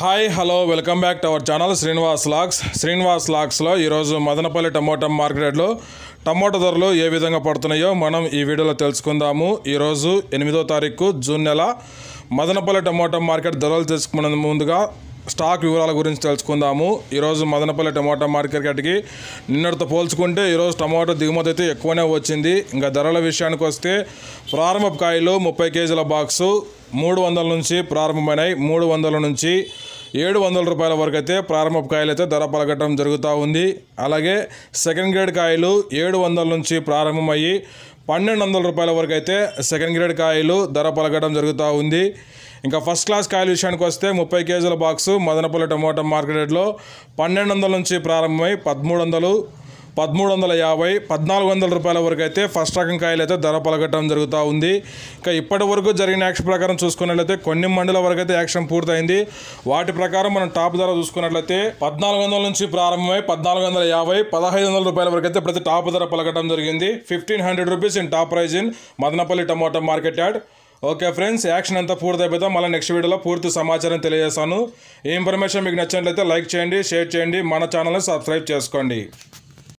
hi hello welcome back to our channel Srinivas లాక్స్ శ్రీనివాస్ లాక్స్లో ఈరోజు మదనపల్లి టమోటా మార్కెట్లో టమోటా ధరలు ఏ విధంగా పడుతున్నాయో మనం ఈ వీడియోలో తెలుసుకుందాము ఈరోజు ఎనిమిదో తారీఖు జూన్ నెల మదనపల్లి టమోటా మార్కెట్ ధరలు తెలుసుకున్న ముందుగా స్టాక్ వివరాల గురించి తెలుసుకుందాము ఈరోజు మదనపల్లి టమాటా మార్కెట్కి నిన్నటితో పోల్చుకుంటే ఈరోజు టమాటో దిగుమతి అయితే ఎక్కువనే వచ్చింది ఇంకా ధరల విషయానికి వస్తే ప్రారంభ కాయలు ముప్పై కేజీల బాక్సు మూడు వందల నుంచి ప్రారంభమైనాయి మూడు వందల నుంచి ఏడు వందల రూపాయల వరకు అయితే ప్రారంభ కాయలు అయితే ధర పలకటం జరుగుతూ ఉంది అలాగే సెకండ్ గ్రేడ్ కాయలు ఏడు వందల నుంచి ప్రారంభమయ్యి పన్నెండు వందల రూపాయల వరకు అయితే సెకండ్ గ్రేడ్ కాయలు ధర పలకడం జరుగుతూ ఉంది ఇంకా ఫస్ట్ క్లాస్ కాయల విషయానికి వస్తే ముప్పై కేజీల బాక్సు మదనపల్లి టమోటా మార్కెట్లో పన్నెండు వందల నుంచి ప్రారంభమై పదమూడు వందలు పదమూడు వందల యాభై పద్నాలుగు వందల రూపాయల వరకు అయితే ఫస్ట్ రకం కాయలు అయితే ధర పలకటం జరుగుతూ ఉంది ఇక ఇప్పటి వరకు జరిగిన యాక్షన్ ప్రకారం చూసుకున్నట్లయితే కొన్ని మండల వరకు అయితే యాక్షన్ పూర్తయింది వాటి ప్రకారం మనం టాప్ ధర చూసుకున్నట్లయితే పద్నాలుగు వందల నుంచి ప్రారంభమై పద్నాలుగు వందల యాభై పదహైదు వందల రూపాయల వరకు అయితే ప్రతి టాప్ ధర పలకటం జరిగింది fifteen hundred rupees in top price in Madanapalle tomato market yard okay friends action అంతా పూర్తయిపోతే మళ్ళీ నెక్స్ట్ వీడియోలో పూర్తి సమాచారం తెలియజేస్తాను ఈ ఇన్ఫర్మేషన్ మీకు నచ్చినట్లయితే లైక్ చేయండి షేర్ చేయండి మన ఛానల్ని సబ్స్క్రైబ్ చేసుకోండి